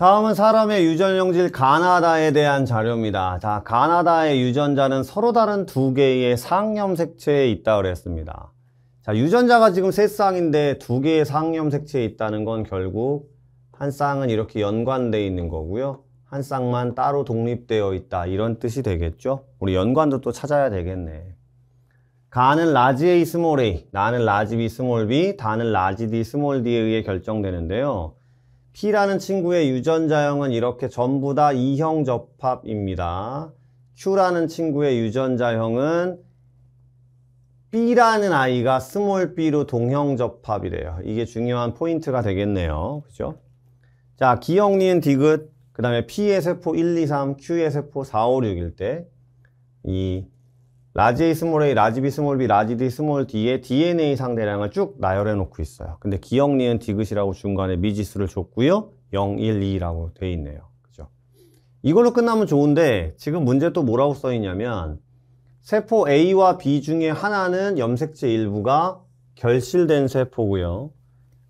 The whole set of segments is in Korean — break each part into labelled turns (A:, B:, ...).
A: 다음은 사람의 유전형질 가나다에 대한 자료입니다. 자, 가나다의 유전자는 서로 다른 두 개의 상염색체에 있다 그랬습니다. 자, 유전자가 지금 세 쌍인데 두 개의 상염색체에 있다는 건 결국 한 쌍은 이렇게 연관되어 있는 거고요. 한 쌍만 따로 독립되어 있다 이런 뜻이 되겠죠. 우리 연관도 또 찾아야 되겠네. 가는 라지 에이 스몰 A, 나는 라지 비 스몰 B, 다는 라지 디 스몰 D에 의해 결정되는데요. P라는 친구의 유전자형은 이렇게 전부 다 이형 접합입니다. Q라는 친구의 유전자형은 B라는 아이가 스몰 B로 동형 접합이래요. 이게 중요한 포인트가 되겠네요. 그죠? 자, 기억, 니은, 디귿, 그 다음에 P의 세포 1, 2, 3, Q의 세포 4, 5, 6일 때이 라지 A 스몰 A, 라지 B 스몰 B, 라지 D 스몰 D의 DNA 상대량을 쭉 나열해 놓고 있어요. 근데 기억 니은 디귿이라고 중간에 미지수를 줬고요. 0, 1, 2라고 돼 있네요. 그죠? 이걸로 끝나면 좋은데 지금 문제 또 뭐라고 써 있냐면 세포 A와 B 중에 하나는 염색체 일부가 결실된 세포고요.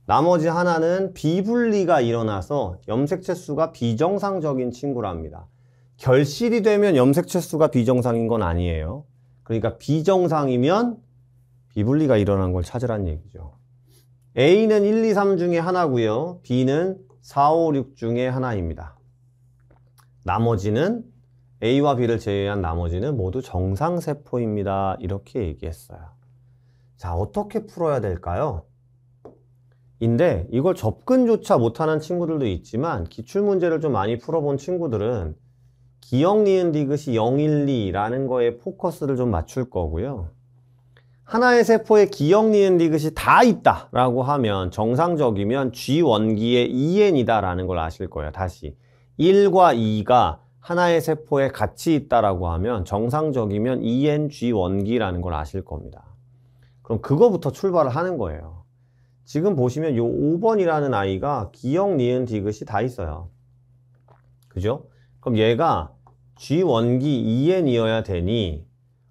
A: 나머지 하나는 비분리가 일어나서 염색체 수가 비정상적인 친구랍니다. 결실이 되면 염색체 수가 비정상인 건 아니에요. 그러니까 비정상이면 비분리가 일어난 걸찾으라는 얘기죠. A는 1, 2, 3 중에 하나고요. B는 4, 5, 6 중에 하나입니다. 나머지는 A와 B를 제외한 나머지는 모두 정상세포입니다. 이렇게 얘기했어요. 자, 어떻게 풀어야 될까요? 인데 이걸 접근조차 못하는 친구들도 있지만 기출문제를 좀 많이 풀어본 친구들은 기역 니은 디귿이 0, 1, 2라는 거에 포커스를 좀 맞출 거고요. 하나의 세포에 기역 니은 디귿이 다 있다라고 하면 정상적이면 g 1기의 EN이다라는 걸 아실 거예요. 다시 1과 2가 하나의 세포에 같이 있다라고 하면 정상적이면 ENG 1기라는걸 아실 겁니다. 그럼 그거부터 출발을 하는 거예요. 지금 보시면 이 5번이라는 아이가 기역, 니은, 디귿이 다 있어요. 그죠? 그럼 얘가 G원기 2N이어야 되니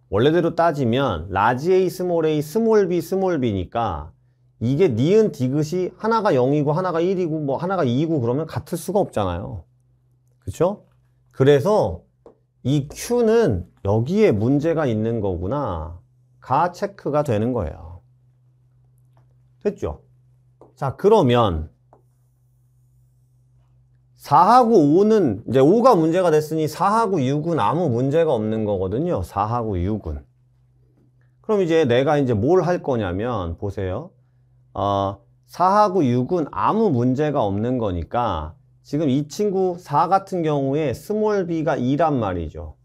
A: 원래대로 따지면 라지 A, 스몰 A, 스몰 B, 스몰 B니까 이게 니은 디귿이 하나가 0이고 하나가 1이고 뭐 하나가 2이고 그러면 같을 수가 없잖아요. 그쵸 그래서 이 Q는 여기에 문제가 있는 거구나 가 체크가 되는 거예요. 됐죠? 자 그러면 4하고 5는 이제 5가 문제가 됐으니 4하고 6은 아무 문제가 없는 거거든요 4하고 6은 그럼 이제 내가 이제 뭘 할 거냐면 보세요 어, 4하고 6은 아무 문제가 없는 거니까 지금 이 친구 4 같은 경우에 스몰 b가 2란 말이죠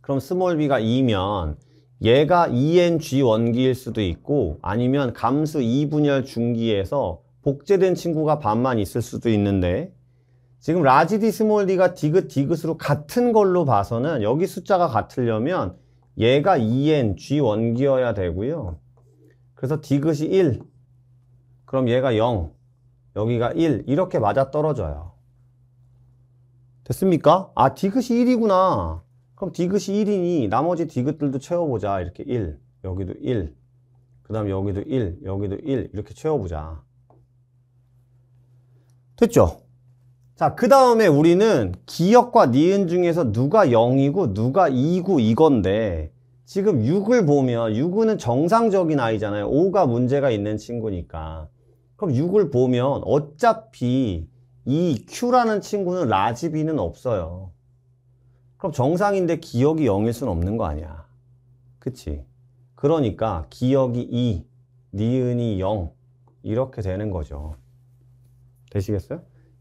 A: 그럼 스몰 b가 2면 얘가 ENG 원기일 수도 있고 아니면 감수 2분열 중기에서 복제된 친구가 반만 있을 수도 있는데 지금 라지 디 스몰 D가 디귿 디귿으로 같은 걸로 봐서는 여기 숫자가 같으려면 얘가 2N e g 1기어야 되고요. 그래서 디귿이 1 그럼 얘가 0 여기가 1 이렇게 맞아떨어져요. 됐습니까? 아 디귿이 1이구나. 그럼 디귿이 1이니 나머지 디귿들도 채워보자. 이렇게 1 여기도 1그 다음 여기도 1 여기도 1 이렇게 채워보자. 됐죠? 자, 그 다음에 우리는 기역과 니은 중에서 누가 0이고 누가 2고 이건데 지금 6을 보면 6은 정상적인 아이잖아요. 5가 문제가 있는 친구니까. 그럼 6을 보면 어차피 이 Q라는 친구는 라지비는 없어요. 그럼 정상인데 기억이 0일 수는 없는 거 아니야. 그치? 그러니까 기억이 2, 니은이 0 이렇게 되는 거죠. 되시겠어요?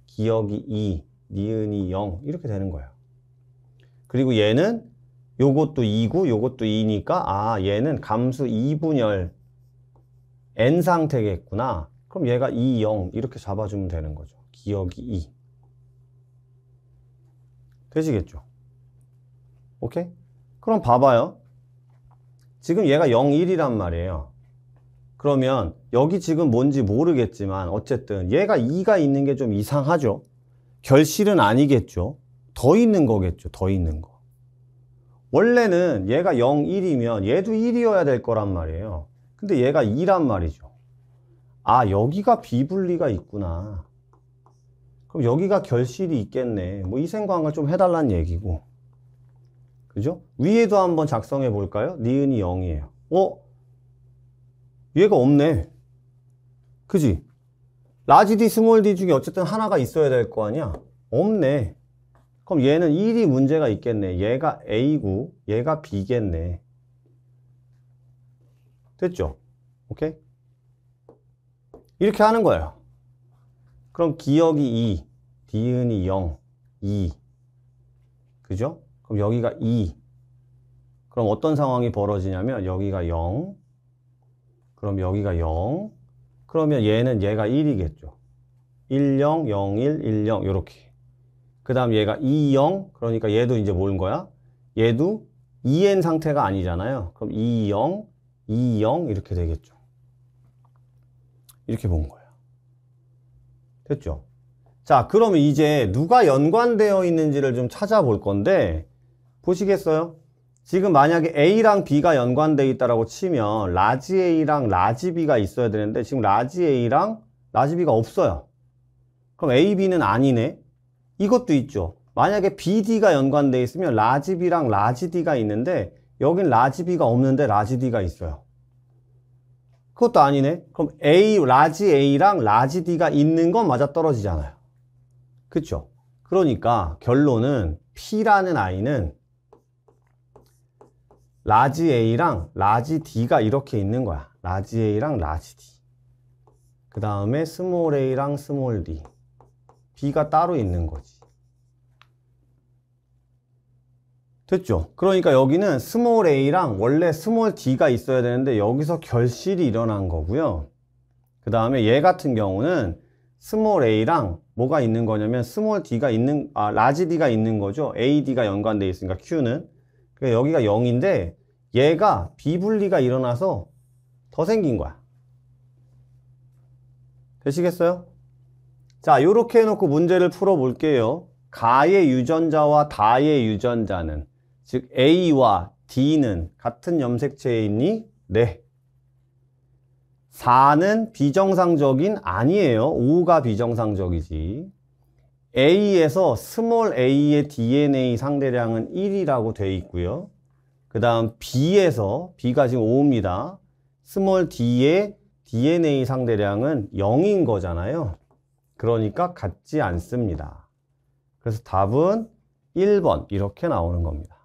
A: 기억이 2, 니은이 0 이렇게 되는 거예요. 그리고 얘는 요것도 2고 요것도 2니까 아 얘는 감수 2분열 n 상태겠구나. 그럼 얘가 2, 0 이렇게 잡아주면 되는 거죠. 기억이 2. 되시겠죠? 오케이? 그럼 봐봐요. 지금 얘가 0, 1이란 말이에요. 그러면 여기 지금 뭔지 모르겠지만 어쨌든 얘가 2가 있는 게 좀 이상하죠. 결실은 아니겠죠. 더 있는 거겠죠. 더 있는 거. 원래는 얘가 0, 1이면 얘도 1이어야 될 거란 말이에요. 근데 얘가 2란 말이죠. 아, 여기가 비분리가 있구나. 그럼 여기가 결실이 있겠네. 뭐 이 생각을 좀 해달라는 얘기고. 그죠? 위에도 한번 작성해 볼까요? 니은이 0이에요. 어? 얘가 없네. 그지? 라지 디 스몰 디 중에 어쨌든 하나가 있어야 될 거 아니야? 없네. 그럼 얘는 1이 문제가 있겠네. 얘가 A고 얘가 B겠네. 됐죠? 오케이? 이렇게 하는 거예요. 그럼 기억이 2, 디은이 0, 2. 그죠? 그럼 여기가 2. 그럼 어떤 상황이 벌어지냐면 여기가 0, 그럼 여기가 0, 그러면 얘는 얘가 1이겠죠. 1, 0, 0, 1, 1, 0 이렇게. 그 다음 얘가 2, 0 그러니까 얘도 이제 모른 거야? 얘도 2n 상태가 아니잖아요. 그럼 2, 0, 2, 0 이렇게 되겠죠. 이렇게 본 거예요. 됐죠? 자 그러면 이제 누가 연관되어 있는지를 좀 찾아볼 건데 보시겠어요? 지금 만약에 A랑 B가 연관되어 있다라고 치면 라지 A랑 라지 B가 있어야 되는데 지금 라지 A랑 라지 B가 없어요. 그럼 A, B는 아니네. 이것도 있죠. 만약에 BD가 연관되어 있으면 라지 B랑 라지 D가 있는데 여긴 라지 B가 없는데 라지 D가 있어요. 그것도 아니네. 그럼 A, 라지 A랑 라지 D가 있는 건 맞아떨어지잖아요. 그쵸? 그러니까 결론은 P라는 아이는 라지 A랑 라지 D가 이렇게 있는 거야. 라지 A랑 라지 D. 그 다음에 스몰 A랑 스몰 D. B가 따로 있는 거지. 됐죠? 그러니까 여기는 스몰 A랑 원래 스몰 D가 있어야 되는데 여기서 결실이 일어난 거고요. 그 다음에 얘 같은 경우는 스몰 A랑 뭐가 있는 거냐면 스몰 D가 있는, 아, 라지 D가 있는 거죠. AD가 연관되어 있으니까 Q는. 그러니까 여기가 0인데 얘가 비분리가 일어나서 더 생긴 거야. 되시겠어요? 자, 이렇게 해놓고 문제를 풀어볼게요. 가의 유전자와 다의 유전자는 즉 A와 D는 같은 염색체에 있니? 네. 4는 비정상적인 아니에요. 5가 비정상적이지. A에서 스몰 a의 DNA 상대량은 1이라고 되어 있고요. 그 다음 B에서 B가 지금 5입니다. 스몰 d의 DNA 상대량은 0인 거잖아요. 그러니까 같지 않습니다. 그래서 답은 1번 이렇게 나오는 겁니다.